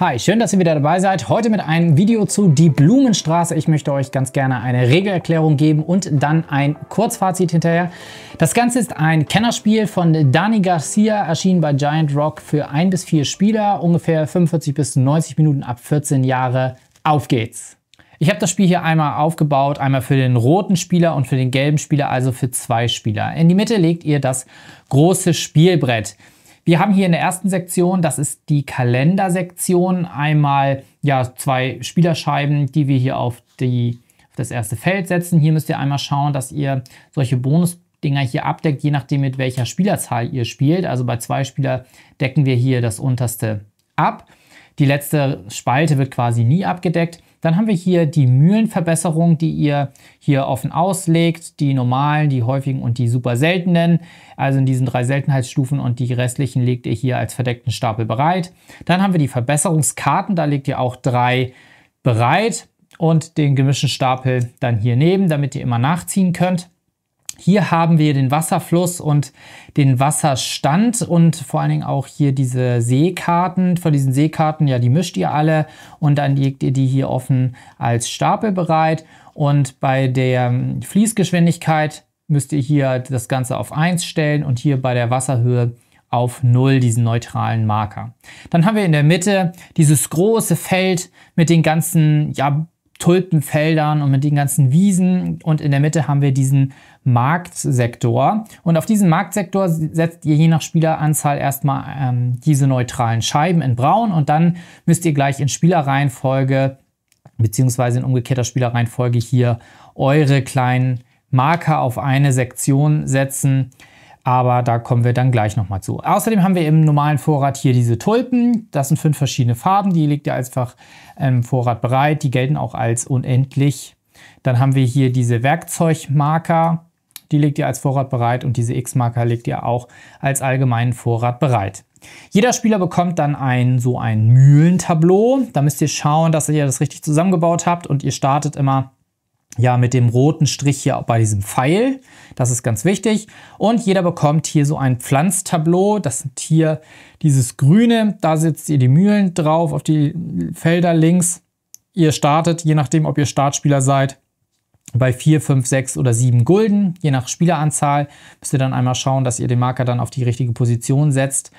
Hi, schön, dass ihr wieder dabei seid. Heute mit einem Video zu Die Blumenstraße. Ich möchte euch ganz gerne eine Regelerklärung geben und dann ein Kurzfazit hinterher. Das Ganze ist ein Kennerspiel von Dani Garcia, erschienen bei Giant Rock für ein bis vier Spieler, ungefähr 45 bis 90 Minuten ab 14 Jahre. Auf geht's! Ich habe das Spiel hier einmal aufgebaut, einmal für den roten Spieler und für den gelben Spieler, also für zwei Spieler. In die Mitte legt ihr das große Spielbrett. Wir haben hier in der ersten Sektion, das ist die Kalendersektion, einmal ja, zwei Spielerscheiben, die wir hier auf, die, auf das erste Feld setzen. Hier müsst ihr einmal schauen, dass ihr solche Bonusdinger hier abdeckt, je nachdem mit welcher Spielerzahl ihr spielt. Also bei zwei Spieler decken wir hier das unterste ab. Die letzte Spalte wird quasi nie abgedeckt. Dann haben wir hier die Mühlenverbesserung, die ihr hier offen auslegt. Die normalen, die häufigen und die super seltenen. Also in diesen drei Seltenheitsstufen und die restlichen legt ihr hier als verdeckten Stapel bereit. Dann haben wir die Verbesserungskarten, da legt ihr auch drei bereit und den gemischten Stapel dann hier neben, damit ihr immer nachziehen könnt. Hier haben wir den Wasserfluss und den Wasserstand und vor allen Dingen auch hier diese Seekarten. Von diesen Seekarten, ja, die mischt ihr alle und dann legt ihr die hier offen als Stapel bereit. Und bei der ähm, Fließgeschwindigkeit müsst ihr hier das Ganze auf 1 stellen und hier bei der Wasserhöhe auf 0 diesen neutralen Marker. Dann haben wir in der Mitte dieses große Feld mit den ganzen ja, Tulpenfeldern und mit den ganzen Wiesen. Und in der Mitte haben wir diesen Marktsektor. Und auf diesen Marktsektor setzt ihr je nach Spieleranzahl erstmal ähm, diese neutralen Scheiben in Braun und dann müsst ihr gleich in Spielerreihenfolge beziehungsweise in umgekehrter Spielerreihenfolge hier eure kleinen Marker auf eine Sektion setzen, aber da kommen wir dann gleich nochmal zu. Außerdem haben wir im normalen Vorrat hier diese Tulpen. Das sind fünf verschiedene Farben, die liegt ihr einfach im ähm, Vorrat bereit. Die gelten auch als unendlich. Dann haben wir hier diese Werkzeugmarker, die legt ihr als Vorrat bereit und diese X-Marker legt ihr auch als allgemeinen Vorrat bereit. Jeder Spieler bekommt dann ein, so ein Mühlentableau. Da müsst ihr schauen, dass ihr das richtig zusammengebaut habt und ihr startet immer ja mit dem roten Strich hier bei diesem Pfeil. Das ist ganz wichtig. Und jeder bekommt hier so ein Pflanztableau. Das sind hier dieses Grüne. Da sitzt ihr die Mühlen drauf auf die Felder links. Ihr startet, je nachdem, ob ihr Startspieler seid, bei 4, 5, 6 oder 7 Gulden. Je nach Spieleranzahl müsst ihr dann einmal schauen, dass ihr den Marker dann auf die richtige Position setzt.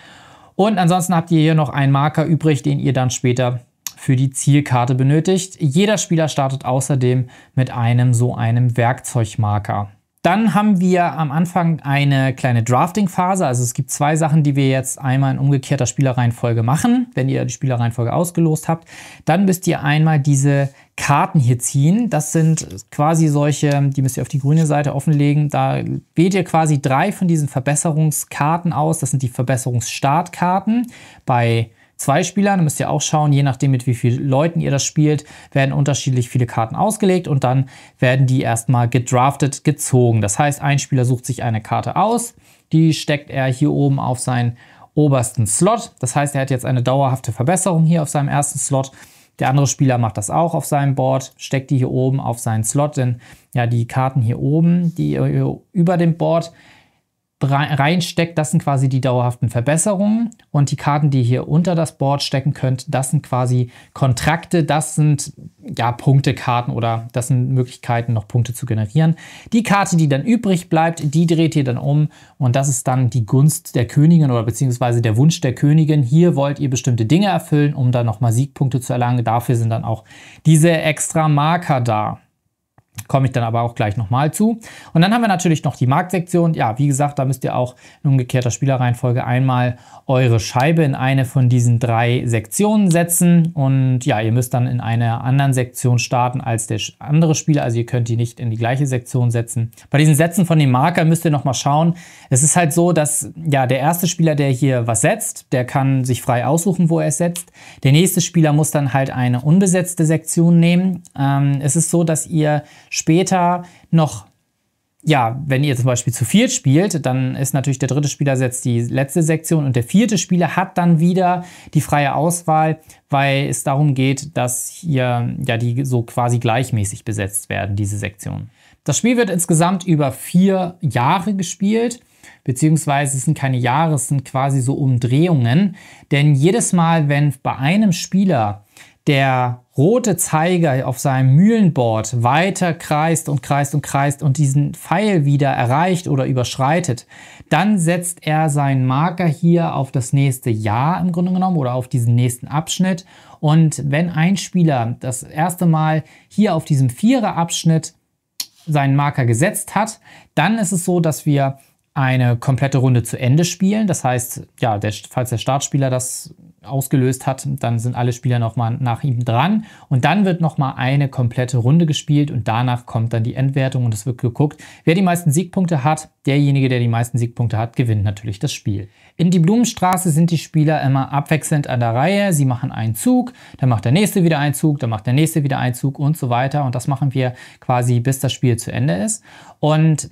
Und ansonsten habt ihr hier noch einen Marker übrig, den ihr dann später für die Zielkarte benötigt. Jeder Spieler startet außerdem mit einem so einem Werkzeugmarker. Dann haben wir am Anfang eine kleine Drafting-Phase. Also es gibt zwei Sachen, die wir jetzt einmal in umgekehrter Spielereihenfolge machen, wenn ihr die Spielereihenfolge ausgelost habt. Dann müsst ihr einmal diese Karten hier ziehen. Das sind quasi solche, die müsst ihr auf die grüne Seite offenlegen. Da wählt ihr quasi drei von diesen Verbesserungskarten aus. Das sind die Verbesserungsstartkarten bei zwei Spielern. Da müsst ihr auch schauen, je nachdem, mit wie vielen Leuten ihr das spielt, werden unterschiedlich viele Karten ausgelegt und dann werden die erstmal gedraftet, gezogen. Das heißt, ein Spieler sucht sich eine Karte aus, die steckt er hier oben auf seinen obersten Slot. Das heißt, er hat jetzt eine dauerhafte Verbesserung hier auf seinem ersten Slot. Der andere Spieler macht das auch auf seinem Board, steckt die hier oben auf seinen Slot, denn ja, die Karten hier oben, die über dem Board, reinsteckt, das sind quasi die dauerhaften Verbesserungen und die Karten, die ihr hier unter das Board stecken könnt, das sind quasi Kontrakte, das sind ja Punktekarten oder das sind Möglichkeiten, noch Punkte zu generieren. Die Karte, die dann übrig bleibt, die dreht ihr dann um und das ist dann die Gunst der Königin oder beziehungsweise der Wunsch der Königin. Hier wollt ihr bestimmte Dinge erfüllen, um dann nochmal Siegpunkte zu erlangen. Dafür sind dann auch diese extra Marker da. Komme ich dann aber auch gleich nochmal zu. Und dann haben wir natürlich noch die Marktsektion. Ja, wie gesagt, da müsst ihr auch in umgekehrter Spielerreihenfolge einmal eure Scheibe in eine von diesen drei Sektionen setzen. Und ja, ihr müsst dann in einer anderen Sektion starten als der andere Spieler. Also ihr könnt die nicht in die gleiche Sektion setzen. Bei diesen Sätzen von den Marker müsst ihr nochmal schauen. Es ist halt so, dass ja der erste Spieler, der hier was setzt, der kann sich frei aussuchen, wo er es setzt. Der nächste Spieler muss dann halt eine unbesetzte Sektion nehmen. Ähm, es ist so, dass ihr später noch ja, wenn ihr zum Beispiel zu viert spielt, dann ist natürlich der dritte Spieler setzt die letzte Sektion und der vierte Spieler hat dann wieder die freie Auswahl, weil es darum geht, dass hier ja die so quasi gleichmäßig besetzt werden, diese Sektionen. Das Spiel wird insgesamt über vier Jahre gespielt, beziehungsweise es sind keine Jahre, es sind quasi so Umdrehungen, denn jedes Mal, wenn bei einem Spieler der rote Zeiger auf seinem Mühlenbord weiter kreist und kreist und kreist und diesen Pfeil wieder erreicht oder überschreitet, dann setzt er seinen Marker hier auf das nächste Jahr im Grunde genommen oder auf diesen nächsten Abschnitt. Und wenn ein Spieler das erste Mal hier auf diesem Viererabschnitt seinen Marker gesetzt hat, dann ist es so, dass wir eine komplette Runde zu Ende spielen. Das heißt, ja, der, falls der Startspieler das ausgelöst hat, dann sind alle Spieler nochmal nach ihm dran und dann wird nochmal eine komplette Runde gespielt und danach kommt dann die Endwertung und es wird geguckt, wer die meisten Siegpunkte hat, derjenige, der die meisten Siegpunkte hat, gewinnt natürlich das Spiel. In die Blumenstraße sind die Spieler immer abwechselnd an der Reihe, sie machen einen Zug, dann macht der nächste wieder einen Zug, dann macht der nächste wieder einen Zug und so weiter und das machen wir quasi bis das Spiel zu Ende ist und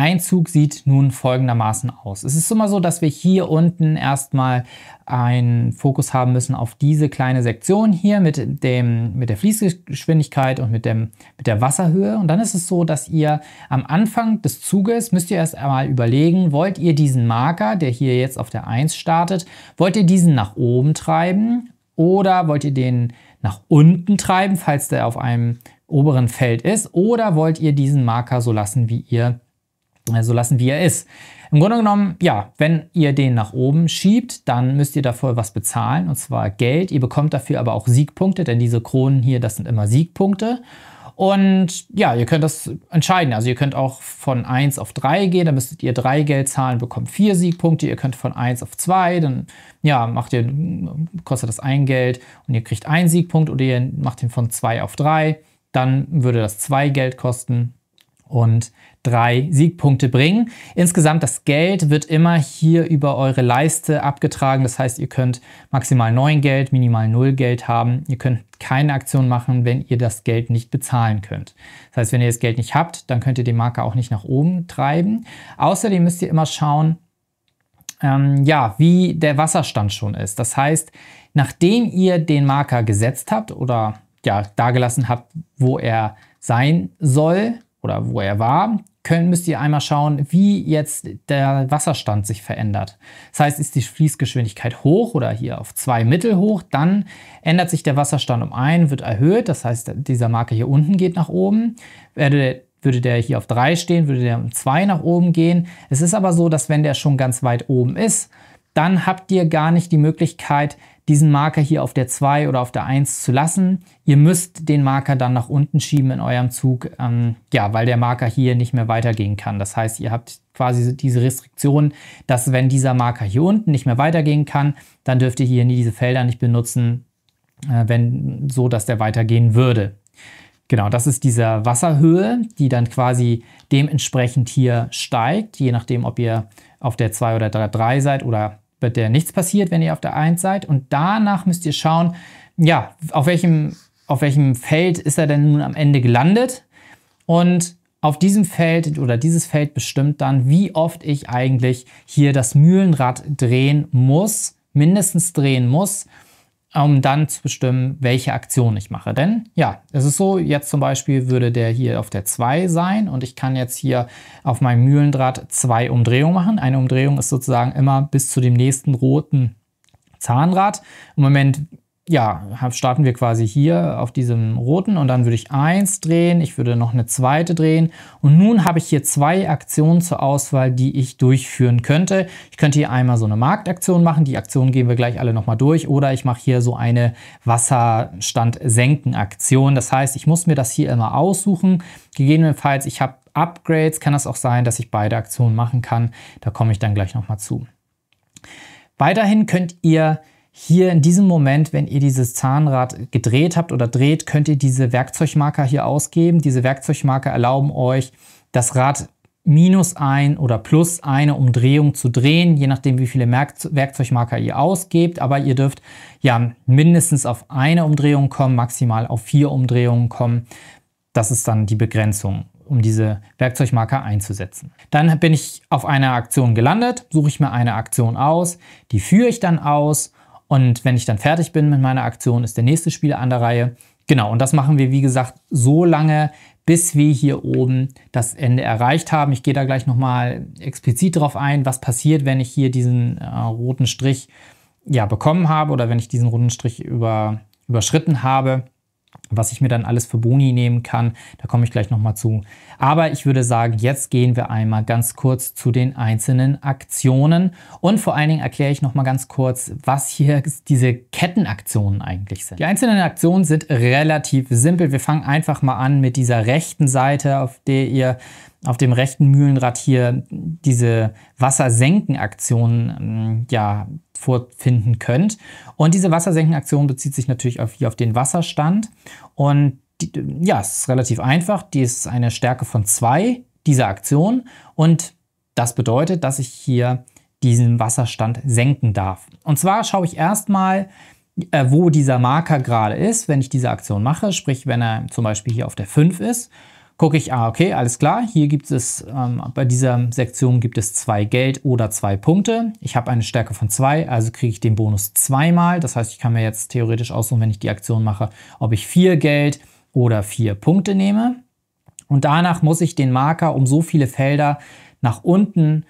Einzug sieht nun folgendermaßen aus. Es ist immer so, dass wir hier unten erstmal einen Fokus haben müssen auf diese kleine Sektion hier mit, dem, mit der Fließgeschwindigkeit und mit, dem, mit der Wasserhöhe. Und dann ist es so, dass ihr am Anfang des Zuges müsst ihr erst einmal überlegen, wollt ihr diesen Marker, der hier jetzt auf der 1 startet, wollt ihr diesen nach oben treiben oder wollt ihr den nach unten treiben, falls der auf einem oberen Feld ist, oder wollt ihr diesen Marker so lassen, wie ihr äh, so lassen, wie er ist. Im Grunde genommen, ja, wenn ihr den nach oben schiebt, dann müsst ihr dafür was bezahlen, und zwar Geld. Ihr bekommt dafür aber auch Siegpunkte, denn diese Kronen hier, das sind immer Siegpunkte. Und ja, ihr könnt das entscheiden. Also ihr könnt auch von 1 auf 3 gehen, dann müsstet ihr 3 Geld zahlen, bekommt 4 Siegpunkte. Ihr könnt von 1 auf 2, dann ja, macht ihr, kostet das ein Geld und ihr kriegt einen Siegpunkt oder ihr macht ihn von 2 auf 3, dann würde das 2 Geld kosten und drei Siegpunkte bringen. Insgesamt das Geld wird immer hier über eure Leiste abgetragen. Das heißt, ihr könnt maximal 9 Geld, minimal 0 Geld haben. Ihr könnt keine Aktion machen, wenn ihr das Geld nicht bezahlen könnt. Das heißt, wenn ihr das Geld nicht habt, dann könnt ihr den Marker auch nicht nach oben treiben. Außerdem müsst ihr immer schauen, ähm, ja, wie der Wasserstand schon ist. Das heißt, nachdem ihr den Marker gesetzt habt oder ja, dagelassen habt, wo er sein soll, oder wo er war, können, müsst ihr einmal schauen, wie jetzt der Wasserstand sich verändert. Das heißt, ist die Fließgeschwindigkeit hoch oder hier auf zwei Mittel hoch, dann ändert sich der Wasserstand um einen, wird erhöht. Das heißt, dieser Marker hier unten geht nach oben. Würde, würde der hier auf drei stehen, würde der um zwei nach oben gehen. Es ist aber so, dass wenn der schon ganz weit oben ist, dann habt ihr gar nicht die Möglichkeit, diesen Marker hier auf der 2 oder auf der 1 zu lassen. Ihr müsst den Marker dann nach unten schieben in eurem Zug, ähm, ja, weil der Marker hier nicht mehr weitergehen kann. Das heißt, ihr habt quasi diese Restriktion, dass wenn dieser Marker hier unten nicht mehr weitergehen kann, dann dürft ihr hier nie diese Felder nicht benutzen, äh, wenn so, dass der weitergehen würde. Genau, das ist diese Wasserhöhe, die dann quasi dementsprechend hier steigt, je nachdem, ob ihr auf der 2 oder der 3 seid oder bei der nichts passiert, wenn ihr auf der 1 seid. Und danach müsst ihr schauen, ja, auf welchem, auf welchem Feld ist er denn nun am Ende gelandet? Und auf diesem Feld oder dieses Feld bestimmt dann, wie oft ich eigentlich hier das Mühlenrad drehen muss, mindestens drehen muss, um dann zu bestimmen, welche Aktion ich mache. Denn ja, es ist so, jetzt zum Beispiel würde der hier auf der 2 sein und ich kann jetzt hier auf meinem Mühlendraht zwei Umdrehungen machen. Eine Umdrehung ist sozusagen immer bis zu dem nächsten roten Zahnrad. Im Moment ja, starten wir quasi hier auf diesem roten und dann würde ich eins drehen, ich würde noch eine zweite drehen und nun habe ich hier zwei Aktionen zur Auswahl, die ich durchführen könnte. Ich könnte hier einmal so eine Marktaktion machen, die Aktion gehen wir gleich alle nochmal durch oder ich mache hier so eine Wasserstand-Senken-Aktion. Das heißt, ich muss mir das hier immer aussuchen. Gegebenenfalls, ich habe Upgrades, kann das auch sein, dass ich beide Aktionen machen kann. Da komme ich dann gleich nochmal zu. Weiterhin könnt ihr hier in diesem Moment, wenn ihr dieses Zahnrad gedreht habt oder dreht, könnt ihr diese Werkzeugmarker hier ausgeben. Diese Werkzeugmarker erlauben euch, das Rad minus ein oder plus eine Umdrehung zu drehen, je nachdem wie viele Werkzeugmarker ihr ausgebt. Aber ihr dürft ja mindestens auf eine Umdrehung kommen, maximal auf vier Umdrehungen kommen. Das ist dann die Begrenzung um diese Werkzeugmarker einzusetzen. Dann bin ich auf einer Aktion gelandet, suche ich mir eine Aktion aus, die führe ich dann aus und wenn ich dann fertig bin mit meiner Aktion, ist der nächste Spieler an der Reihe. Genau, und das machen wir, wie gesagt, so lange, bis wir hier oben das Ende erreicht haben. Ich gehe da gleich nochmal explizit drauf ein, was passiert, wenn ich hier diesen äh, roten Strich ja, bekommen habe oder wenn ich diesen roten Strich über, überschritten habe was ich mir dann alles für Boni nehmen kann. Da komme ich gleich nochmal zu. Aber ich würde sagen, jetzt gehen wir einmal ganz kurz zu den einzelnen Aktionen. Und vor allen Dingen erkläre ich nochmal ganz kurz, was hier diese Kettenaktionen eigentlich sind. Die einzelnen Aktionen sind relativ simpel. Wir fangen einfach mal an mit dieser rechten Seite, auf der ihr auf dem rechten Mühlenrad hier diese Wassersenkenaktionen ähm, ja, vorfinden könnt. Und diese Wassersenkenaktion bezieht sich natürlich auf, hier auf den Wasserstand. Und die, ja, es ist relativ einfach. Die ist eine Stärke von zwei dieser Aktion. Und das bedeutet, dass ich hier diesen Wasserstand senken darf. Und zwar schaue ich erstmal, äh, wo dieser Marker gerade ist, wenn ich diese Aktion mache. Sprich, wenn er zum Beispiel hier auf der 5 ist, gucke ich, ah, okay, alles klar, hier gibt es, ähm, bei dieser Sektion gibt es zwei Geld oder zwei Punkte. Ich habe eine Stärke von zwei, also kriege ich den Bonus zweimal. Das heißt, ich kann mir jetzt theoretisch aussuchen, wenn ich die Aktion mache, ob ich vier Geld oder vier Punkte nehme. Und danach muss ich den Marker um so viele Felder nach unten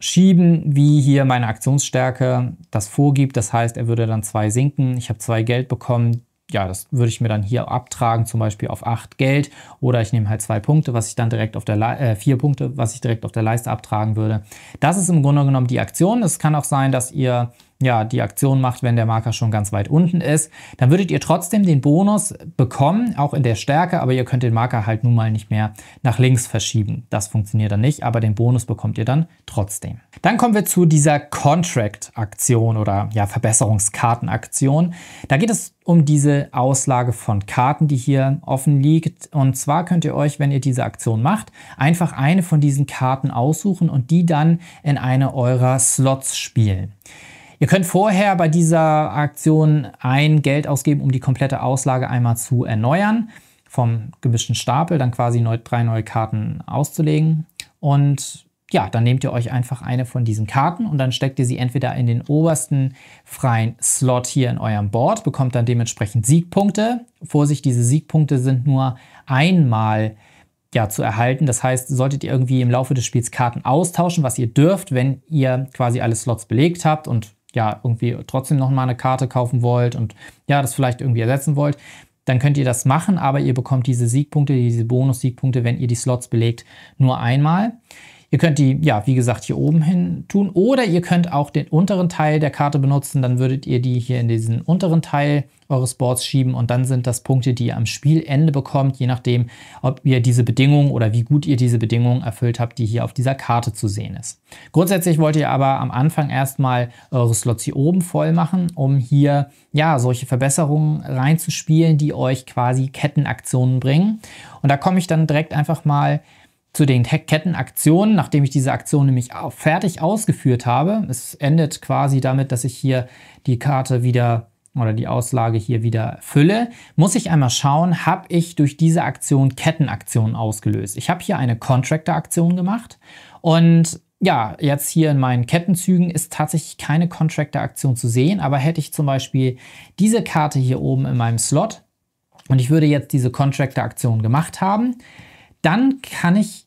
schieben, wie hier meine Aktionsstärke das vorgibt. Das heißt, er würde dann zwei sinken. Ich habe zwei Geld bekommen ja, das würde ich mir dann hier abtragen, zum Beispiel auf 8 Geld oder ich nehme halt zwei Punkte, was ich dann direkt auf der Le äh, vier Punkte, was ich direkt auf der Leiste abtragen würde. Das ist im Grunde genommen die Aktion. Es kann auch sein, dass ihr ja, die Aktion macht, wenn der Marker schon ganz weit unten ist, dann würdet ihr trotzdem den Bonus bekommen, auch in der Stärke, aber ihr könnt den Marker halt nun mal nicht mehr nach links verschieben. Das funktioniert dann nicht, aber den Bonus bekommt ihr dann trotzdem. Dann kommen wir zu dieser Contract-Aktion oder ja, Verbesserungskarten-Aktion. Da geht es um diese Auslage von Karten, die hier offen liegt. Und zwar könnt ihr euch, wenn ihr diese Aktion macht, einfach eine von diesen Karten aussuchen und die dann in eine eurer Slots spielen. Ihr könnt vorher bei dieser Aktion ein Geld ausgeben, um die komplette Auslage einmal zu erneuern, vom gemischten Stapel dann quasi neu, drei neue Karten auszulegen. Und ja, dann nehmt ihr euch einfach eine von diesen Karten und dann steckt ihr sie entweder in den obersten freien Slot hier in eurem Board, bekommt dann dementsprechend Siegpunkte. Vorsicht, diese Siegpunkte sind nur einmal ja, zu erhalten. Das heißt, solltet ihr irgendwie im Laufe des Spiels Karten austauschen, was ihr dürft, wenn ihr quasi alle Slots belegt habt und ja irgendwie trotzdem nochmal eine Karte kaufen wollt und ja, das vielleicht irgendwie ersetzen wollt, dann könnt ihr das machen, aber ihr bekommt diese Siegpunkte, diese Bonus-Siegpunkte, wenn ihr die Slots belegt, nur einmal. Ihr könnt die, ja, wie gesagt, hier oben hin tun oder ihr könnt auch den unteren Teil der Karte benutzen. Dann würdet ihr die hier in diesen unteren Teil eures Boards schieben und dann sind das Punkte, die ihr am Spielende bekommt, je nachdem, ob ihr diese Bedingungen oder wie gut ihr diese Bedingungen erfüllt habt, die hier auf dieser Karte zu sehen ist. Grundsätzlich wollt ihr aber am Anfang erstmal eure Slots hier oben voll machen, um hier ja solche Verbesserungen reinzuspielen, die euch quasi Kettenaktionen bringen. Und da komme ich dann direkt einfach mal zu den Kettenaktionen, nachdem ich diese Aktion nämlich fertig ausgeführt habe. Es endet quasi damit, dass ich hier die Karte wieder oder die Auslage hier wieder fülle, muss ich einmal schauen, habe ich durch diese Aktion Kettenaktionen ausgelöst. Ich habe hier eine Contractor-Aktion gemacht und ja, jetzt hier in meinen Kettenzügen ist tatsächlich keine Contractor-Aktion zu sehen, aber hätte ich zum Beispiel diese Karte hier oben in meinem Slot und ich würde jetzt diese Contractor-Aktion gemacht haben, dann kann ich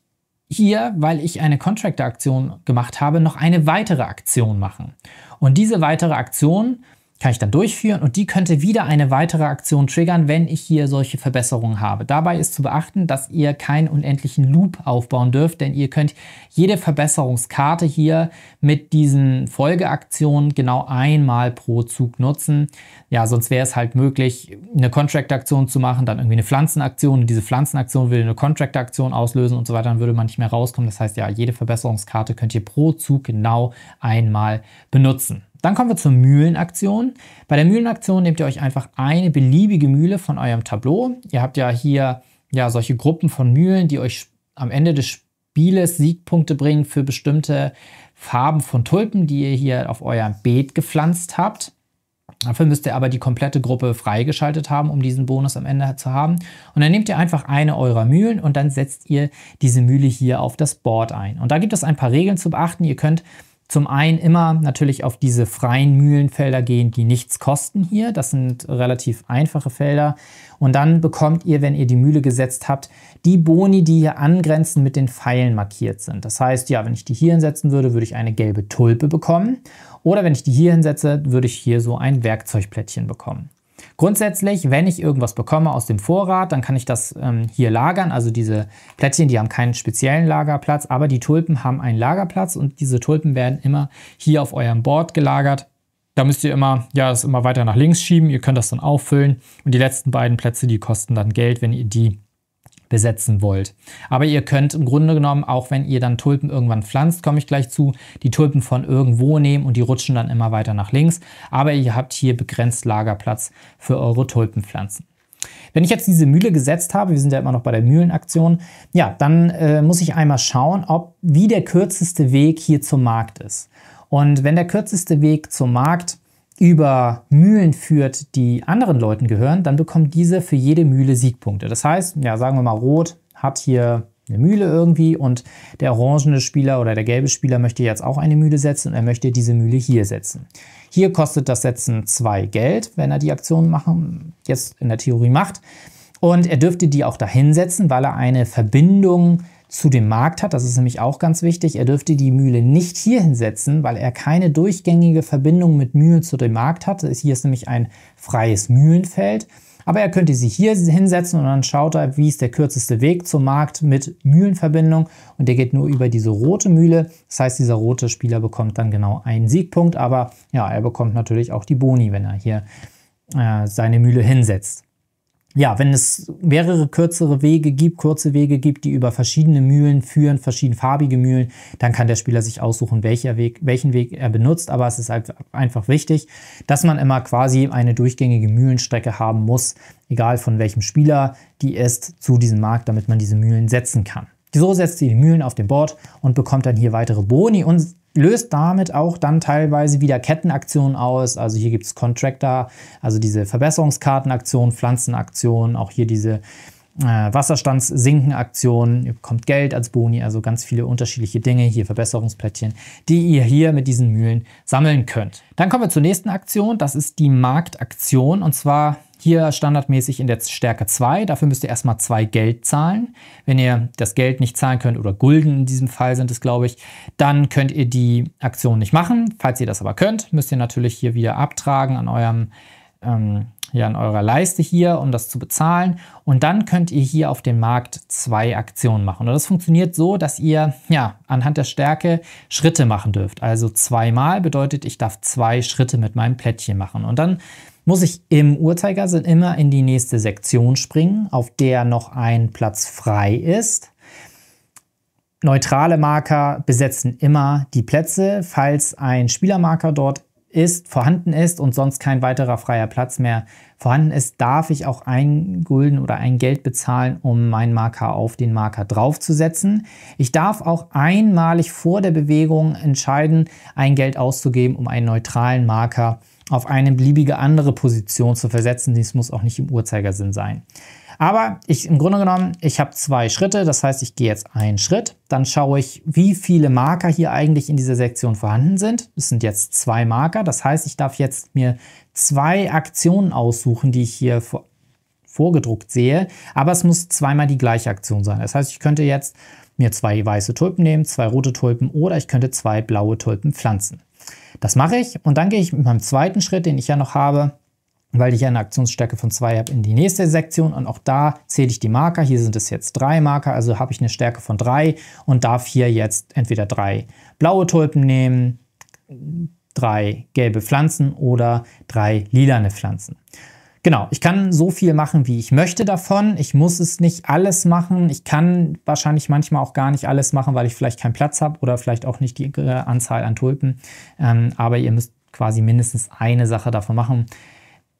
hier, weil ich eine Contractor-Aktion gemacht habe, noch eine weitere Aktion machen. Und diese weitere Aktion kann ich dann durchführen und die könnte wieder eine weitere Aktion triggern, wenn ich hier solche Verbesserungen habe. Dabei ist zu beachten, dass ihr keinen unendlichen Loop aufbauen dürft, denn ihr könnt jede Verbesserungskarte hier mit diesen Folgeaktionen genau einmal pro Zug nutzen. Ja, sonst wäre es halt möglich, eine Contract-Aktion zu machen, dann irgendwie eine Pflanzenaktion und diese Pflanzenaktion will eine Contract-Aktion auslösen und so weiter, dann würde man nicht mehr rauskommen. Das heißt ja, jede Verbesserungskarte könnt ihr pro Zug genau einmal benutzen. Dann kommen wir zur Mühlenaktion. Bei der Mühlenaktion nehmt ihr euch einfach eine beliebige Mühle von eurem Tableau. Ihr habt ja hier ja, solche Gruppen von Mühlen, die euch am Ende des Spieles Siegpunkte bringen für bestimmte Farben von Tulpen, die ihr hier auf eurem Beet gepflanzt habt. Dafür müsst ihr aber die komplette Gruppe freigeschaltet haben, um diesen Bonus am Ende zu haben. Und dann nehmt ihr einfach eine eurer Mühlen und dann setzt ihr diese Mühle hier auf das Board ein. Und da gibt es ein paar Regeln zu beachten. Ihr könnt zum einen immer natürlich auf diese freien Mühlenfelder gehen, die nichts kosten hier. Das sind relativ einfache Felder. Und dann bekommt ihr, wenn ihr die Mühle gesetzt habt, die Boni, die hier angrenzend mit den Pfeilen markiert sind. Das heißt, ja, wenn ich die hier hinsetzen würde, würde ich eine gelbe Tulpe bekommen. Oder wenn ich die hier hinsetze, würde ich hier so ein Werkzeugplättchen bekommen. Grundsätzlich, wenn ich irgendwas bekomme aus dem Vorrat, dann kann ich das ähm, hier lagern. Also diese Plättchen, die haben keinen speziellen Lagerplatz, aber die Tulpen haben einen Lagerplatz und diese Tulpen werden immer hier auf eurem Board gelagert. Da müsst ihr immer, ja, das immer weiter nach links schieben. Ihr könnt das dann auffüllen. Und die letzten beiden Plätze, die kosten dann Geld, wenn ihr die besetzen wollt. Aber ihr könnt im Grunde genommen, auch wenn ihr dann Tulpen irgendwann pflanzt, komme ich gleich zu, die Tulpen von irgendwo nehmen und die rutschen dann immer weiter nach links. Aber ihr habt hier begrenzt Lagerplatz für eure Tulpenpflanzen. Wenn ich jetzt diese Mühle gesetzt habe, wir sind ja immer noch bei der Mühlenaktion, ja, dann äh, muss ich einmal schauen, ob wie der kürzeste Weg hier zum Markt ist. Und wenn der kürzeste Weg zum Markt über Mühlen führt, die anderen Leuten gehören, dann bekommt diese für jede Mühle Siegpunkte. Das heißt, ja, sagen wir mal, Rot hat hier eine Mühle irgendwie und der orangene Spieler oder der gelbe Spieler möchte jetzt auch eine Mühle setzen und er möchte diese Mühle hier setzen. Hier kostet das Setzen zwei Geld, wenn er die Aktion machen, jetzt in der Theorie macht. Und er dürfte die auch dahin setzen, weil er eine Verbindung zu dem Markt hat, das ist nämlich auch ganz wichtig, er dürfte die Mühle nicht hier hinsetzen, weil er keine durchgängige Verbindung mit Mühlen zu dem Markt hat. Hier ist nämlich ein freies Mühlenfeld. Aber er könnte sie hier hinsetzen und dann schaut er, wie ist der kürzeste Weg zum Markt mit Mühlenverbindung. Und der geht nur über diese rote Mühle. Das heißt, dieser rote Spieler bekommt dann genau einen Siegpunkt. Aber ja, er bekommt natürlich auch die Boni, wenn er hier äh, seine Mühle hinsetzt ja, wenn es mehrere kürzere Wege gibt, kurze Wege gibt, die über verschiedene Mühlen führen, verschiedenfarbige Mühlen, dann kann der Spieler sich aussuchen, welcher Weg, welchen Weg er benutzt. Aber es ist halt einfach wichtig, dass man immer quasi eine durchgängige Mühlenstrecke haben muss, egal von welchem Spieler die ist, zu diesem Markt, damit man diese Mühlen setzen kann. So setzt ihr die Mühlen auf dem Board und bekommt dann hier weitere Boni und löst damit auch dann teilweise wieder Kettenaktionen aus. Also hier gibt es Contractor, also diese Verbesserungskartenaktionen, Pflanzenaktionen, auch hier diese äh, Wasserstandssinkenaktionen, ihr bekommt Geld als Boni, also ganz viele unterschiedliche Dinge, hier Verbesserungsplättchen, die ihr hier mit diesen Mühlen sammeln könnt. Dann kommen wir zur nächsten Aktion, das ist die Marktaktion und zwar hier standardmäßig in der Stärke 2. Dafür müsst ihr erstmal 2 Geld zahlen. Wenn ihr das Geld nicht zahlen könnt oder Gulden in diesem Fall sind es, glaube ich, dann könnt ihr die Aktion nicht machen. Falls ihr das aber könnt, müsst ihr natürlich hier wieder abtragen an eurem ähm, hier an eurer Leiste hier, um das zu bezahlen. Und dann könnt ihr hier auf dem Markt zwei Aktionen machen. Und das funktioniert so, dass ihr ja anhand der Stärke Schritte machen dürft. Also zweimal bedeutet, ich darf zwei Schritte mit meinem Plättchen machen. Und dann muss ich im Uhrzeigersinn immer in die nächste Sektion springen, auf der noch ein Platz frei ist. Neutrale Marker besetzen immer die Plätze. Falls ein Spielermarker dort ist, vorhanden ist und sonst kein weiterer freier Platz mehr vorhanden ist, darf ich auch ein Gulden oder ein Geld bezahlen, um meinen Marker auf den Marker draufzusetzen. Ich darf auch einmalig vor der Bewegung entscheiden, ein Geld auszugeben, um einen neutralen Marker zu auf eine beliebige andere Position zu versetzen. Dies muss auch nicht im Uhrzeigersinn sein. Aber ich, im Grunde genommen, ich habe zwei Schritte. Das heißt, ich gehe jetzt einen Schritt. Dann schaue ich, wie viele Marker hier eigentlich in dieser Sektion vorhanden sind. Es sind jetzt zwei Marker. Das heißt, ich darf jetzt mir zwei Aktionen aussuchen, die ich hier vor, vorgedruckt sehe. Aber es muss zweimal die gleiche Aktion sein. Das heißt, ich könnte jetzt mir zwei weiße Tulpen nehmen, zwei rote Tulpen oder ich könnte zwei blaue Tulpen pflanzen. Das mache ich und dann gehe ich mit meinem zweiten Schritt, den ich ja noch habe, weil ich ja eine Aktionsstärke von 2 habe, in die nächste Sektion und auch da zähle ich die Marker. Hier sind es jetzt drei Marker, also habe ich eine Stärke von 3 und darf hier jetzt entweder drei blaue Tulpen nehmen, drei gelbe Pflanzen oder drei lilane Pflanzen. Genau, ich kann so viel machen, wie ich möchte davon. Ich muss es nicht alles machen. Ich kann wahrscheinlich manchmal auch gar nicht alles machen, weil ich vielleicht keinen Platz habe oder vielleicht auch nicht die äh, Anzahl an Tulpen. Ähm, aber ihr müsst quasi mindestens eine Sache davon machen.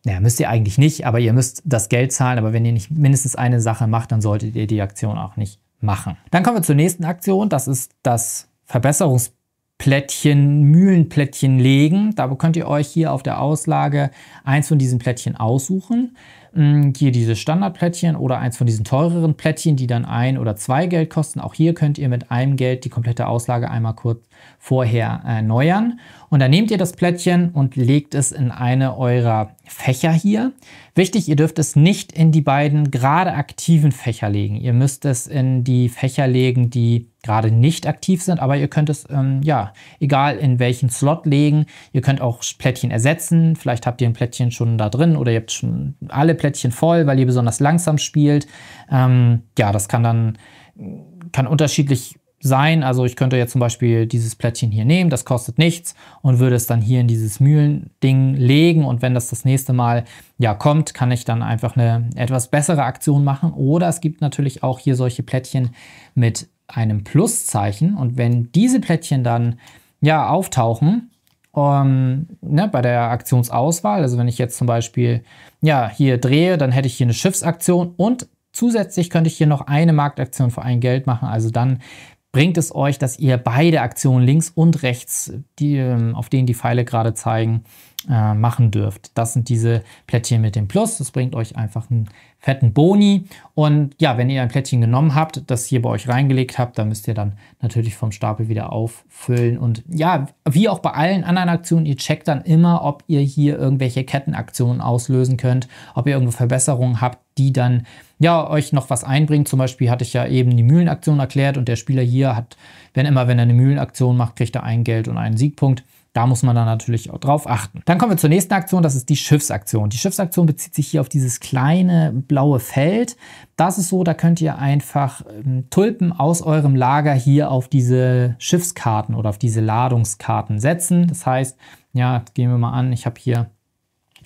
Naja, müsst ihr eigentlich nicht, aber ihr müsst das Geld zahlen. Aber wenn ihr nicht mindestens eine Sache macht, dann solltet ihr die Aktion auch nicht machen. Dann kommen wir zur nächsten Aktion. Das ist das Verbesserungs Plättchen, Mühlenplättchen legen. Da könnt ihr euch hier auf der Auslage eins von diesen Plättchen aussuchen. Mm, hier diese Standardplättchen oder eins von diesen teureren Plättchen, die dann ein oder zwei Geld kosten. Auch hier könnt ihr mit einem Geld die komplette Auslage einmal kurz vorher erneuern. Äh, und dann nehmt ihr das Plättchen und legt es in eine eurer Fächer hier. Wichtig, ihr dürft es nicht in die beiden gerade aktiven Fächer legen. Ihr müsst es in die Fächer legen, die gerade nicht aktiv sind, aber ihr könnt es, ähm, ja, egal in welchen Slot legen. Ihr könnt auch Plättchen ersetzen. Vielleicht habt ihr ein Plättchen schon da drin oder ihr habt schon alle Plättchen voll, weil ihr besonders langsam spielt. Ähm, ja, das kann dann, kann unterschiedlich sein. Also ich könnte jetzt zum Beispiel dieses Plättchen hier nehmen, das kostet nichts und würde es dann hier in dieses Mühlending legen und wenn das das nächste Mal ja kommt, kann ich dann einfach eine etwas bessere Aktion machen oder es gibt natürlich auch hier solche Plättchen mit einem Pluszeichen und wenn diese Plättchen dann ja auftauchen, ähm, ne, bei der Aktionsauswahl, also wenn ich jetzt zum Beispiel ja, hier drehe, dann hätte ich hier eine Schiffsaktion und Zusätzlich könnte ich hier noch eine Marktaktion für ein Geld machen. Also dann bringt es euch, dass ihr beide Aktionen links und rechts, die, ähm, auf denen die Pfeile gerade zeigen, äh, machen dürft. Das sind diese Plättchen mit dem Plus. Das bringt euch einfach einen fetten Boni. Und ja, wenn ihr ein Plättchen genommen habt, das hier bei euch reingelegt habt, dann müsst ihr dann natürlich vom Stapel wieder auffüllen. Und ja, wie auch bei allen anderen Aktionen, ihr checkt dann immer, ob ihr hier irgendwelche Kettenaktionen auslösen könnt, ob ihr irgendwo Verbesserungen habt, die dann ja euch noch was einbringen. Zum Beispiel hatte ich ja eben die Mühlenaktion erklärt und der Spieler hier hat, wenn immer, wenn er eine Mühlenaktion macht, kriegt er ein Geld und einen Siegpunkt. Da muss man dann natürlich auch drauf achten. Dann kommen wir zur nächsten Aktion, das ist die Schiffsaktion. Die Schiffsaktion bezieht sich hier auf dieses kleine blaue Feld. Das ist so, da könnt ihr einfach ähm, Tulpen aus eurem Lager hier auf diese Schiffskarten oder auf diese Ladungskarten setzen. Das heißt, ja, gehen wir mal an, ich habe hier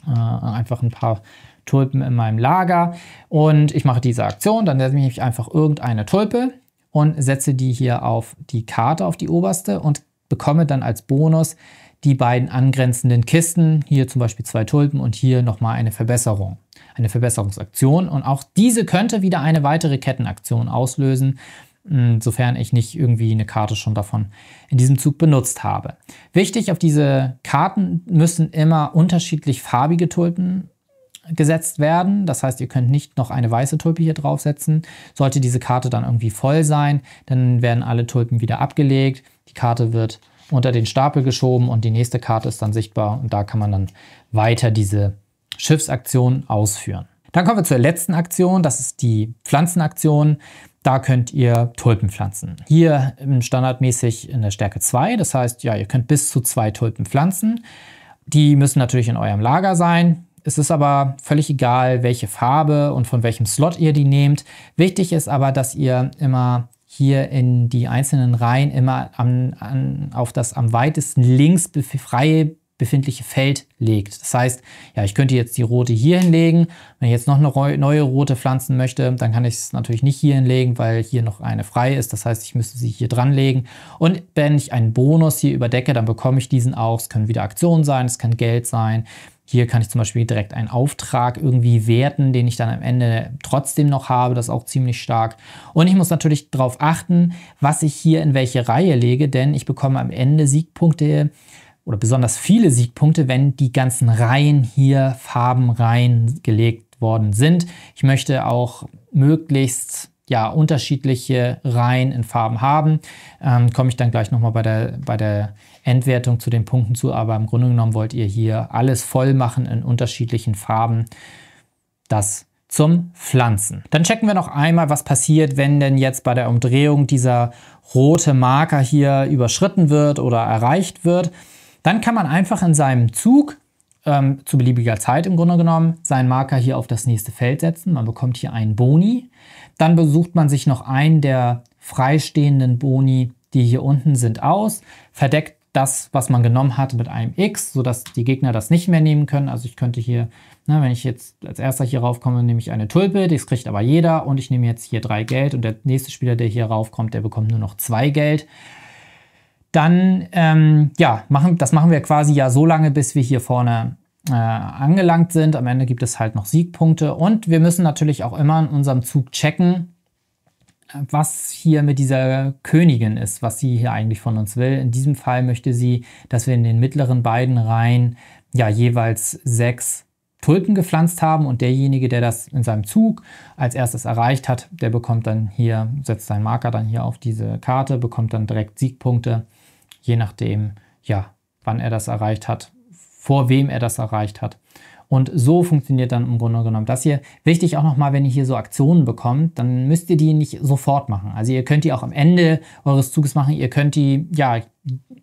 äh, einfach ein paar Tulpen in meinem Lager und ich mache diese Aktion, dann nehme ich einfach irgendeine Tulpe und setze die hier auf die Karte, auf die oberste und bekomme dann als Bonus die beiden angrenzenden Kisten, hier zum Beispiel zwei Tulpen und hier nochmal eine Verbesserung, eine Verbesserungsaktion. Und auch diese könnte wieder eine weitere Kettenaktion auslösen, hm, sofern ich nicht irgendwie eine Karte schon davon in diesem Zug benutzt habe. Wichtig, auf diese Karten müssen immer unterschiedlich farbige Tulpen gesetzt werden. Das heißt, ihr könnt nicht noch eine weiße Tulpe hier draufsetzen. Sollte diese Karte dann irgendwie voll sein, dann werden alle Tulpen wieder abgelegt. Die Karte wird unter den Stapel geschoben und die nächste Karte ist dann sichtbar und da kann man dann weiter diese Schiffsaktion ausführen. Dann kommen wir zur letzten Aktion, das ist die Pflanzenaktion. Da könnt ihr Tulpen pflanzen. Hier standardmäßig in der Stärke 2, das heißt, ja, ihr könnt bis zu zwei Tulpen pflanzen. Die müssen natürlich in eurem Lager sein. Es ist aber völlig egal, welche Farbe und von welchem Slot ihr die nehmt. Wichtig ist aber, dass ihr immer hier in die einzelnen Reihen immer an, an, auf das am weitesten links bef freie befindliche Feld legt. Das heißt, ja, ich könnte jetzt die rote hier hinlegen. Wenn ich jetzt noch eine neue rote pflanzen möchte, dann kann ich es natürlich nicht hier hinlegen, weil hier noch eine frei ist. Das heißt, ich müsste sie hier dranlegen. Und wenn ich einen Bonus hier überdecke, dann bekomme ich diesen auch. Es können wieder Aktionen sein, es kann Geld sein, hier kann ich zum Beispiel direkt einen Auftrag irgendwie werten, den ich dann am Ende trotzdem noch habe. Das ist auch ziemlich stark. Und ich muss natürlich darauf achten, was ich hier in welche Reihe lege, denn ich bekomme am Ende Siegpunkte oder besonders viele Siegpunkte, wenn die ganzen Reihen hier farbenreihen gelegt worden sind. Ich möchte auch möglichst ja, unterschiedliche Reihen in Farben haben. Ähm, Komme ich dann gleich nochmal bei der, bei der Endwertung zu den Punkten zu, aber im Grunde genommen wollt ihr hier alles voll machen in unterschiedlichen Farben. Das zum Pflanzen. Dann checken wir noch einmal, was passiert, wenn denn jetzt bei der Umdrehung dieser rote Marker hier überschritten wird oder erreicht wird. Dann kann man einfach in seinem Zug ähm, zu beliebiger Zeit im Grunde genommen seinen Marker hier auf das nächste Feld setzen. Man bekommt hier einen Boni. Dann besucht man sich noch einen der freistehenden Boni, die hier unten sind, aus, verdeckt das, was man genommen hat, mit einem X, sodass die Gegner das nicht mehr nehmen können. Also ich könnte hier, na, ne, wenn ich jetzt als erster hier raufkomme, nehme ich eine Tulpe, das kriegt aber jeder und ich nehme jetzt hier drei Geld und der nächste Spieler, der hier raufkommt, der bekommt nur noch zwei Geld. Dann, ähm, ja, machen, das machen wir quasi ja so lange, bis wir hier vorne äh, angelangt sind. Am Ende gibt es halt noch Siegpunkte und wir müssen natürlich auch immer in unserem Zug checken, was hier mit dieser Königin ist, was sie hier eigentlich von uns will. In diesem Fall möchte sie, dass wir in den mittleren beiden Reihen ja jeweils sechs Tulpen gepflanzt haben und derjenige, der das in seinem Zug als erstes erreicht hat, der bekommt dann hier, setzt seinen Marker dann hier auf diese Karte, bekommt dann direkt Siegpunkte, je nachdem, ja, wann er das erreicht hat, vor wem er das erreicht hat. Und so funktioniert dann im Grunde genommen das hier. Wichtig auch nochmal, wenn ihr hier so Aktionen bekommt, dann müsst ihr die nicht sofort machen. Also ihr könnt die auch am Ende eures Zuges machen. Ihr könnt die, ja,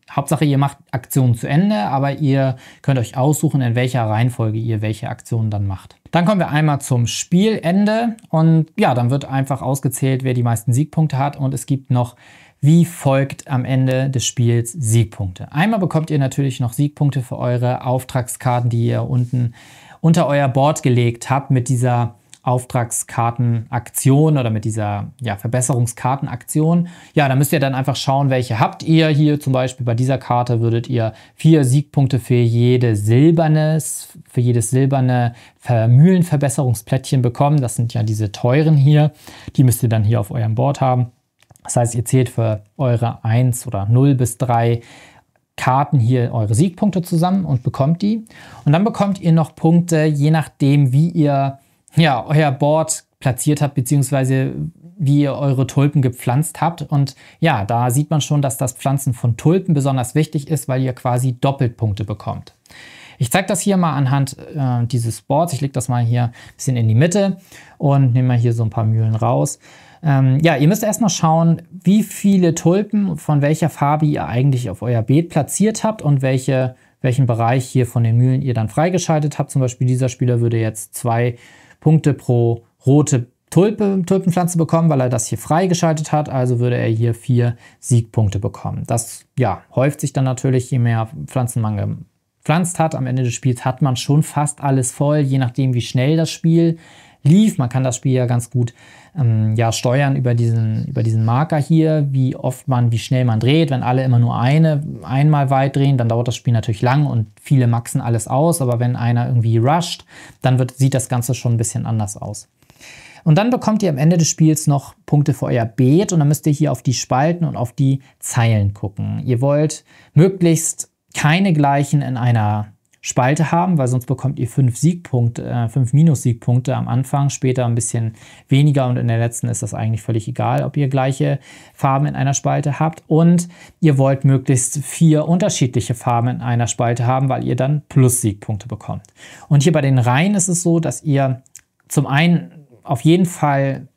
Hauptsache ihr macht Aktionen zu Ende, aber ihr könnt euch aussuchen, in welcher Reihenfolge ihr welche Aktionen dann macht. Dann kommen wir einmal zum Spielende und ja, dann wird einfach ausgezählt, wer die meisten Siegpunkte hat und es gibt noch wie folgt am Ende des Spiels Siegpunkte. Einmal bekommt ihr natürlich noch Siegpunkte für eure Auftragskarten, die ihr unten unter euer Board gelegt habt mit dieser Auftragskartenaktion oder mit dieser ja, Verbesserungskartenaktion. Ja, da müsst ihr dann einfach schauen, welche habt ihr hier. Zum Beispiel bei dieser Karte würdet ihr vier Siegpunkte für jede silbernes, für jedes silberne Vermühlenverbesserungsplättchen bekommen. Das sind ja diese teuren hier. Die müsst ihr dann hier auf eurem Board haben. Das heißt, ihr zählt für eure 1 oder 0 bis 3 Karten hier eure Siegpunkte zusammen und bekommt die. Und dann bekommt ihr noch Punkte, je nachdem, wie ihr ja, euer Board platziert habt, beziehungsweise wie ihr eure Tulpen gepflanzt habt. Und ja, da sieht man schon, dass das Pflanzen von Tulpen besonders wichtig ist, weil ihr quasi Doppelpunkte bekommt. Ich zeige das hier mal anhand äh, dieses Boards. Ich lege das mal hier ein bisschen in die Mitte und nehme mal hier so ein paar Mühlen raus. Ähm, ja, ihr müsst erstmal schauen, wie viele Tulpen von welcher Farbe ihr eigentlich auf euer Beet platziert habt und welche, welchen Bereich hier von den Mühlen ihr dann freigeschaltet habt. Zum Beispiel dieser Spieler würde jetzt zwei Punkte pro rote Tulpe, Tulpenpflanze bekommen, weil er das hier freigeschaltet hat. Also würde er hier vier Siegpunkte bekommen. Das ja, häuft sich dann natürlich, je mehr Pflanzenmangel gepflanzt hat. Am Ende des Spiels hat man schon fast alles voll, je nachdem, wie schnell das Spiel lief. Man kann das Spiel ja ganz gut ähm, ja, steuern über diesen, über diesen Marker hier, wie oft man, wie schnell man dreht. Wenn alle immer nur eine, einmal weit drehen, dann dauert das Spiel natürlich lang und viele maxen alles aus. Aber wenn einer irgendwie rusht, dann wird, sieht das Ganze schon ein bisschen anders aus. Und dann bekommt ihr am Ende des Spiels noch Punkte für euer Beet und dann müsst ihr hier auf die Spalten und auf die Zeilen gucken. Ihr wollt möglichst keine gleichen in einer Spalte haben, weil sonst bekommt ihr fünf Siegpunkte, äh, fünf Minus-Siegpunkte am Anfang, später ein bisschen weniger und in der letzten ist das eigentlich völlig egal, ob ihr gleiche Farben in einer Spalte habt. Und ihr wollt möglichst vier unterschiedliche Farben in einer Spalte haben, weil ihr dann Plus-Siegpunkte bekommt. Und hier bei den Reihen ist es so, dass ihr zum einen auf jeden Fall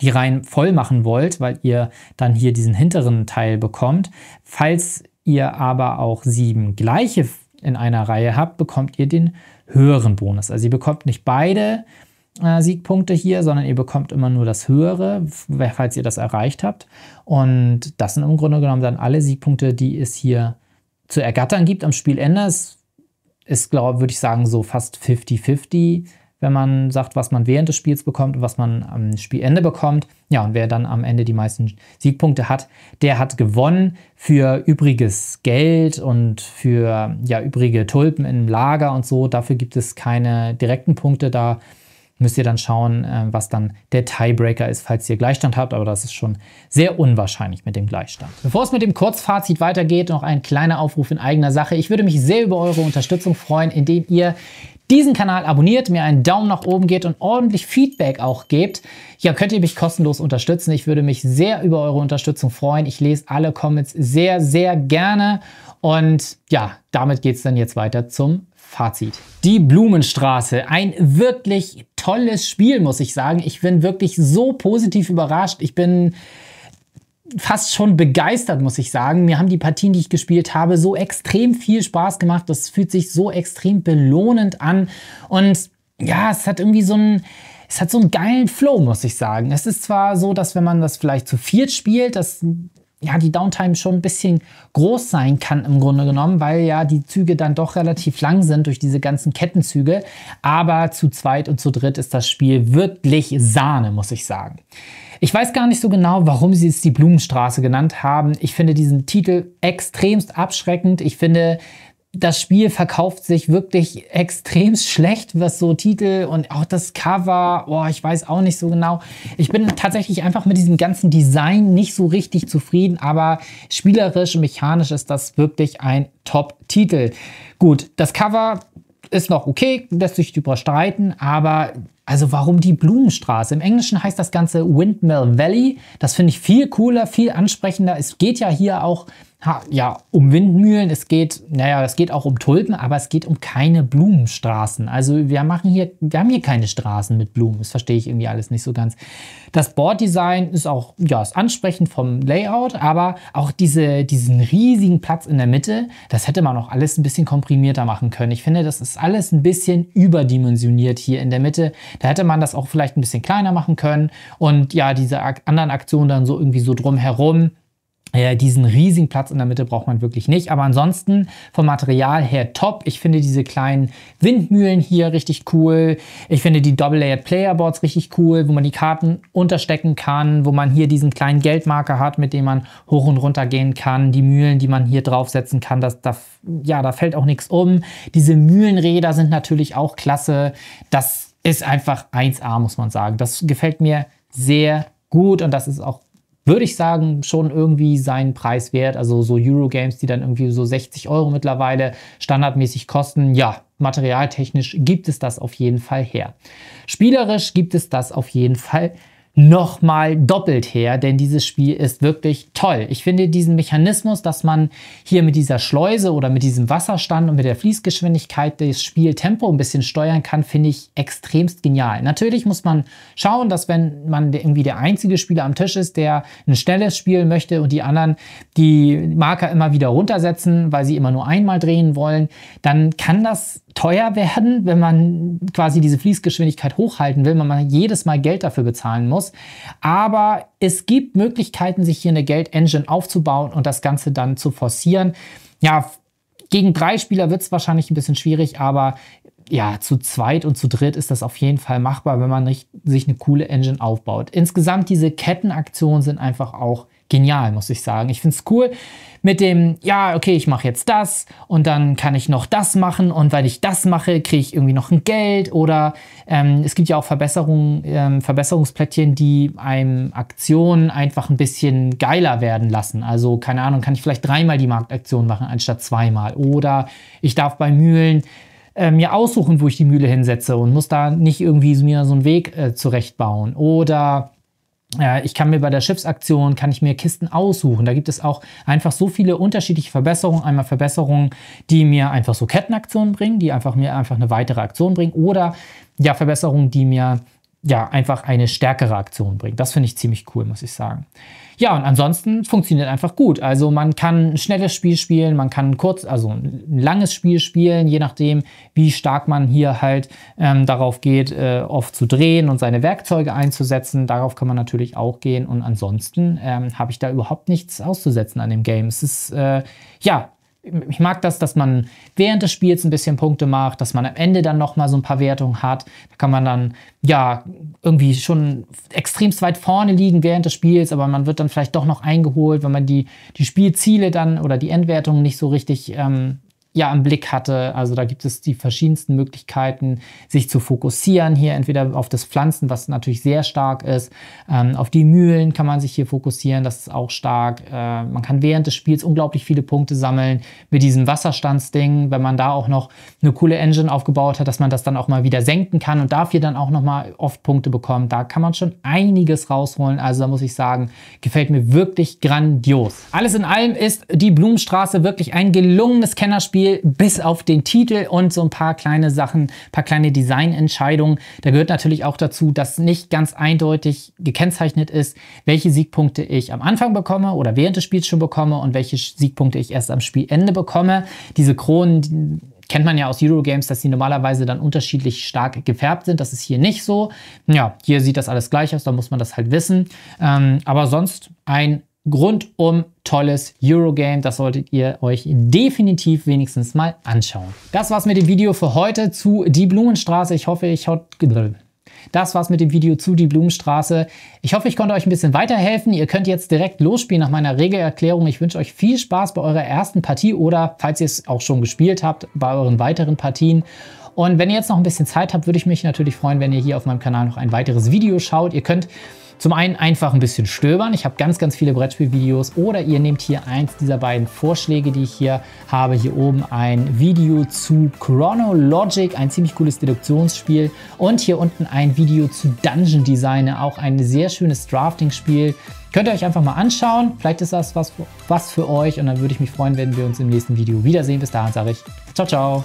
die Reihen voll machen wollt, weil ihr dann hier diesen hinteren Teil bekommt. Falls ihr aber auch sieben gleiche in einer Reihe habt, bekommt ihr den höheren Bonus. Also ihr bekommt nicht beide äh, Siegpunkte hier, sondern ihr bekommt immer nur das höhere, falls ihr das erreicht habt. Und das sind im Grunde genommen dann alle Siegpunkte, die es hier zu ergattern gibt am Spielende. Es ist, glaube würde ich sagen, so fast 50-50 wenn man sagt, was man während des Spiels bekommt und was man am Spielende bekommt. Ja, und wer dann am Ende die meisten Siegpunkte hat, der hat gewonnen für übriges Geld und für ja, übrige Tulpen im Lager und so. Dafür gibt es keine direkten Punkte da müsst ihr dann schauen, äh, was dann der Tiebreaker ist, falls ihr Gleichstand habt. Aber das ist schon sehr unwahrscheinlich mit dem Gleichstand. Bevor es mit dem Kurzfazit weitergeht, noch ein kleiner Aufruf in eigener Sache. Ich würde mich sehr über eure Unterstützung freuen, indem ihr diesen Kanal abonniert, mir einen Daumen nach oben geht und ordentlich Feedback auch gebt. Ja, könnt ihr mich kostenlos unterstützen. Ich würde mich sehr über eure Unterstützung freuen. Ich lese alle Comments sehr, sehr gerne. Und ja, damit geht es dann jetzt weiter zum Fazit. Die Blumenstraße, ein wirklich tolles Spiel, muss ich sagen. Ich bin wirklich so positiv überrascht. Ich bin fast schon begeistert, muss ich sagen. Mir haben die Partien, die ich gespielt habe, so extrem viel Spaß gemacht. Das fühlt sich so extrem belohnend an. Und ja, es hat irgendwie so ein es hat so einen geilen Flow, muss ich sagen. Es ist zwar so, dass wenn man das vielleicht zu viert spielt, dass ja, die Downtime schon ein bisschen groß sein kann im Grunde genommen, weil ja die Züge dann doch relativ lang sind durch diese ganzen Kettenzüge. Aber zu zweit und zu dritt ist das Spiel wirklich Sahne, muss ich sagen. Ich weiß gar nicht so genau, warum sie es die Blumenstraße genannt haben. Ich finde diesen Titel extremst abschreckend. Ich finde, das Spiel verkauft sich wirklich extrem schlecht, was so Titel und auch das Cover, oh, ich weiß auch nicht so genau. Ich bin tatsächlich einfach mit diesem ganzen Design nicht so richtig zufrieden, aber spielerisch und mechanisch ist das wirklich ein Top-Titel. Gut, das Cover ist noch okay, lässt sich überstreiten, aber also warum die Blumenstraße? Im Englischen heißt das Ganze Windmill Valley. Das finde ich viel cooler, viel ansprechender. Es geht ja hier auch ha, ja, um Windmühlen, es geht, naja, es geht auch um Tulpen, aber es geht um keine Blumenstraßen. Also wir machen hier, wir haben hier keine Straßen mit Blumen. Das verstehe ich irgendwie alles nicht so ganz. Das Boarddesign ist auch, ja, ist ansprechend vom Layout, aber auch diese, diesen riesigen Platz in der Mitte, das hätte man auch alles ein bisschen komprimierter machen können. Ich finde, das ist alles ein bisschen überdimensioniert hier in der Mitte. Da hätte man das auch vielleicht ein bisschen kleiner machen können und ja, diese anderen Aktionen dann so irgendwie so drumherum diesen riesigen Platz in der Mitte braucht man wirklich nicht. Aber ansonsten vom Material her top. Ich finde diese kleinen Windmühlen hier richtig cool. Ich finde die Double-Layered Playerboards richtig cool, wo man die Karten unterstecken kann, wo man hier diesen kleinen Geldmarker hat, mit dem man hoch und runter gehen kann. Die Mühlen, die man hier draufsetzen kann, das, da, ja, da fällt auch nichts um. Diese Mühlenräder sind natürlich auch klasse. Das ist einfach 1A, muss man sagen. Das gefällt mir sehr gut und das ist auch würde ich sagen, schon irgendwie seinen Preis wert. Also so Eurogames, die dann irgendwie so 60 Euro mittlerweile standardmäßig kosten, ja, materialtechnisch gibt es das auf jeden Fall her. Spielerisch gibt es das auf jeden Fall her nochmal doppelt her, denn dieses Spiel ist wirklich toll. Ich finde diesen Mechanismus, dass man hier mit dieser Schleuse oder mit diesem Wasserstand und mit der Fließgeschwindigkeit das Spieltempo ein bisschen steuern kann, finde ich extremst genial. Natürlich muss man schauen, dass wenn man irgendwie der einzige Spieler am Tisch ist, der ein schnelles spielen möchte und die anderen die Marker immer wieder runtersetzen, weil sie immer nur einmal drehen wollen, dann kann das teuer werden, wenn man quasi diese Fließgeschwindigkeit hochhalten will, wenn man jedes Mal Geld dafür bezahlen muss aus. Aber es gibt Möglichkeiten, sich hier eine Geldengine aufzubauen und das Ganze dann zu forcieren. Ja, gegen drei Spieler wird es wahrscheinlich ein bisschen schwierig, aber ja, zu zweit und zu dritt ist das auf jeden Fall machbar, wenn man nicht, sich eine coole Engine aufbaut. Insgesamt diese Kettenaktionen sind einfach auch genial, muss ich sagen. Ich finde es cool mit dem, ja, okay, ich mache jetzt das und dann kann ich noch das machen und weil ich das mache, kriege ich irgendwie noch ein Geld oder ähm, es gibt ja auch Verbesserungen, ähm, Verbesserungsplättchen, die einem Aktionen einfach ein bisschen geiler werden lassen. Also keine Ahnung, kann ich vielleicht dreimal die Marktaktion machen anstatt zweimal oder ich darf bei Mühlen äh, mir aussuchen, wo ich die Mühle hinsetze und muss da nicht irgendwie mir so einen Weg äh, zurechtbauen. Oder äh, ich kann mir bei der Schiffsaktion, kann ich mir Kisten aussuchen. Da gibt es auch einfach so viele unterschiedliche Verbesserungen. Einmal Verbesserungen, die mir einfach so Kettenaktionen bringen, die einfach mir einfach eine weitere Aktion bringen. Oder ja, Verbesserungen, die mir ja einfach eine stärkere Aktion bringen. Das finde ich ziemlich cool, muss ich sagen. Ja, und ansonsten funktioniert einfach gut. Also man kann ein schnelles Spiel spielen, man kann kurz, also ein langes Spiel spielen, je nachdem, wie stark man hier halt ähm, darauf geht, äh, oft zu drehen und seine Werkzeuge einzusetzen. Darauf kann man natürlich auch gehen. Und ansonsten ähm, habe ich da überhaupt nichts auszusetzen an dem Game. Es ist, äh, ja, ich mag das, dass man während des Spiels ein bisschen Punkte macht, dass man am Ende dann nochmal so ein paar Wertungen hat. Da kann man dann ja irgendwie schon extremst weit vorne liegen während des Spiels, aber man wird dann vielleicht doch noch eingeholt, wenn man die, die Spielziele dann oder die Endwertungen nicht so richtig ähm, ja im Blick hatte. Also da gibt es die verschiedensten Möglichkeiten, sich zu fokussieren. Hier entweder auf das Pflanzen, was natürlich sehr stark ist. Ähm, auf die Mühlen kann man sich hier fokussieren, das ist auch stark. Äh, man kann während des Spiels unglaublich viele Punkte sammeln mit diesem Wasserstandsding. Wenn man da auch noch eine coole Engine aufgebaut hat, dass man das dann auch mal wieder senken kann und dafür dann auch nochmal oft Punkte bekommt. Da kann man schon einiges rausholen. Also da muss ich sagen, gefällt mir wirklich grandios. Alles in allem ist die Blumenstraße wirklich ein gelungenes Kennerspiel Spiel, bis auf den Titel und so ein paar kleine Sachen, paar kleine Designentscheidungen. Da gehört natürlich auch dazu, dass nicht ganz eindeutig gekennzeichnet ist, welche Siegpunkte ich am Anfang bekomme oder während des Spiels schon bekomme und welche Siegpunkte ich erst am Spielende bekomme. Diese Kronen, kennt man ja aus Eurogames, dass sie normalerweise dann unterschiedlich stark gefärbt sind. Das ist hier nicht so. Ja, hier sieht das alles gleich aus, da muss man das halt wissen. Ähm, aber sonst ein rundum tolles Eurogame. Das solltet ihr euch definitiv wenigstens mal anschauen. Das war's mit dem Video für heute zu Die Blumenstraße. Ich hoffe, ich das war's mit dem Video zu Die Blumenstraße. Ich hoffe, ich konnte euch ein bisschen weiterhelfen. Ihr könnt jetzt direkt losspielen nach meiner Regelerklärung. Ich wünsche euch viel Spaß bei eurer ersten Partie oder, falls ihr es auch schon gespielt habt, bei euren weiteren Partien. Und wenn ihr jetzt noch ein bisschen Zeit habt, würde ich mich natürlich freuen, wenn ihr hier auf meinem Kanal noch ein weiteres Video schaut. Ihr könnt zum einen einfach ein bisschen stöbern. Ich habe ganz, ganz viele Brettspielvideos. Oder ihr nehmt hier eins dieser beiden Vorschläge, die ich hier habe. Hier oben ein Video zu Chronologic, ein ziemlich cooles Deduktionsspiel. Und hier unten ein Video zu Dungeon Designer, auch ein sehr schönes Drafting-Spiel. Könnt ihr euch einfach mal anschauen. Vielleicht ist das was, was für euch. Und dann würde ich mich freuen, wenn wir uns im nächsten Video wiedersehen. Bis dahin sage ich ciao, ciao.